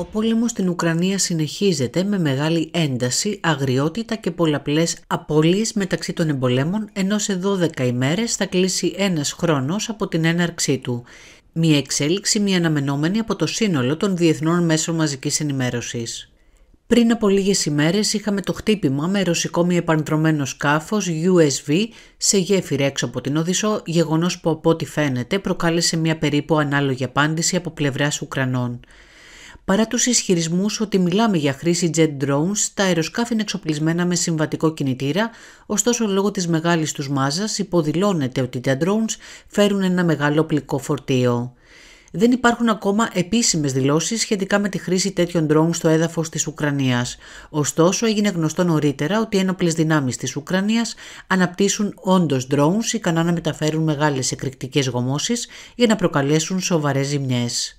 Ο πόλεμος στην Ουκρανία συνεχίζεται με μεγάλη ένταση, αγριότητα και πολλαπλές απώλειες μεταξύ των εμπολέμων, ενώ σε 12 ημέρες θα κλείσει ένας χρόνος από την έναρξή του. Μια εξέλιξη μη αναμενόμενη από το σύνολο των διεθνών μέσων μαζικής ενημέρωσης. Πριν από λίγες ημέρες είχαμε το χτύπημα με ρωσικό μη επανδρομένο σκάφος USV σε γέφυρα έξω από την Οδυσσό, γεγονός που από ό,τι φαίνεται προκάλεσε μια περίπου ανάλογη απάντηση από πλευράς Ουκρανών παρά τους ισχυρισμούς ότι μιλάμε για χρήση jet drones, τα αεροσκάφη είναι εξοπλισμένα με συμβατικό κινητήρα, ωστόσο λόγω της μεγάλης τους μάζας υποδηλώνεται ότι τα drones φέρουν ένα μεγάλο πλικό φορτίο. Δεν υπάρχουν ακόμα επίσημες δηλώσεις σχετικά με τη χρήση τέτοιων drones στο έδαφος της Ουκρανίας. Ωστόσο, έγινε γνωστό νωρίτερα ότι οι ένοπλες δυνάμεις της Ουκρανίας αναπτύσσουν όντως drones ικανά να μεταφέρουν μεγάλες εκρηκτικές γομώσεις για να προκαλέσουν σοβαρές ζημιές.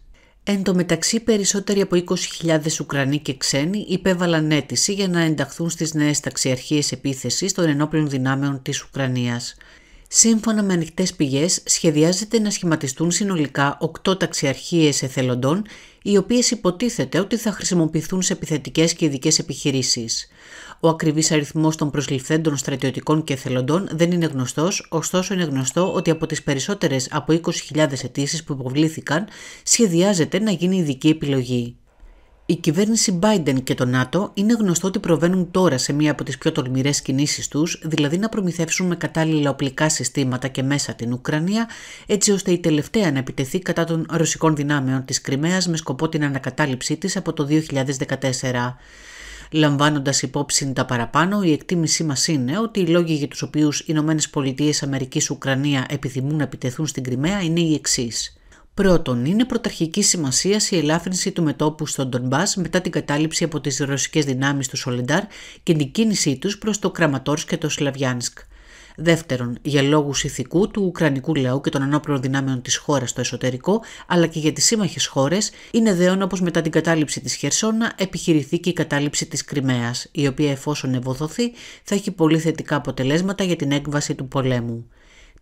Εν τω μεταξύ, περισσότεροι από 20.000 Ουκρανοί και ξένοι υπέβαλαν αίτηση για να ενταχθούν στις νέες ταξιαρχίες επίθεσης των ενόπλων δυνάμεων της Ουκρανίας. Σύμφωνα με ανοιχτές πηγές, σχεδιάζεται να σχηματιστούν συνολικά 8 ταξιαρχίες εθελοντών, οι οποίες υποτίθεται ότι θα χρησιμοποιηθούν σε επιθετικές και ειδικές επιχειρήσεις. Ο ακριβής αριθμός των προσληφθέντων στρατιωτικών και εθελοντών δεν είναι γνωστός, ωστόσο είναι γνωστό ότι από τις περισσότερες από 20.000 αιτήσεις που υποβλήθηκαν, σχεδιάζεται να γίνει ειδική επιλογή. Η κυβέρνηση Biden και το ΝΑΤΟ είναι γνωστό ότι προβαίνουν τώρα σε μία από τις πιο τολμηρές κινήσεις τους, δηλαδή να προμηθεύσουν με κατάλληλα οπλικά συστήματα και μέσα την Ουκρανία, έτσι ώστε η τελευταία να επιτεθεί κατά των ρωσικών δυνάμεων της Κρυμαίας με σκοπό την ανακατάληψή της από το 2014. Λαμβάνοντας υπόψη τα παραπάνω, η εκτίμησή μας είναι ότι οι λόγοι για τους οποίους οι ΗΠΑ Ουκρανία επιθυμούν να επιτεθούν στην Κρυμαία είναι οι εξής. Πρώτον, είναι πρωταρχικής σημασίας η ελάφρυνση του μετόπου στον Ντομπά μετά την κατάληψη από τις ρωσικές δυνάμεις του Σολεντάρ και την κίνησή τους προς το Κραματόρσκ και το Σλαβιάνσκ. Δεύτερον, για λόγους ηθικού του Ουκρανικού λαού και των ανώπλων δυνάμεων της χώρας στο εσωτερικό, αλλά και για τις σύμμαχες χώρες, είναι δέον όπως μετά την κατάληψη της Χερσόνα επιχειρηθεί και η κατάληψη της Κρυμαίας, η οποία εφόσον ευοδοθεί θα έχει πολύ θετικά αποτελέσματα για την έκβαση του πολέμου.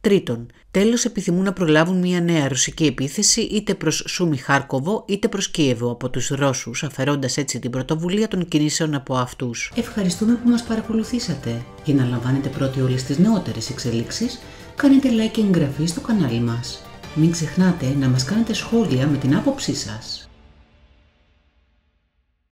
Τρίτον, τέλος επιθυμούν να προλάβουν μια νέα ρωσική επίθεση είτε προς Σούμι Χάρκοβο είτε προς Κίεβο από τους Ρώσους, αφαιρώντας έτσι την πρωτοβουλία των κινήσεων από αυτούς. Ευχαριστούμε που μας παρακολουθήσατε. Για να λαμβάνετε πρώτοι όλες τις νεότερες εξελίξεις κάνετε like και εγγραφή στο κανάλι μας. Μην ξεχνάτε να μας κάνετε σχόλια με την άποψή σας.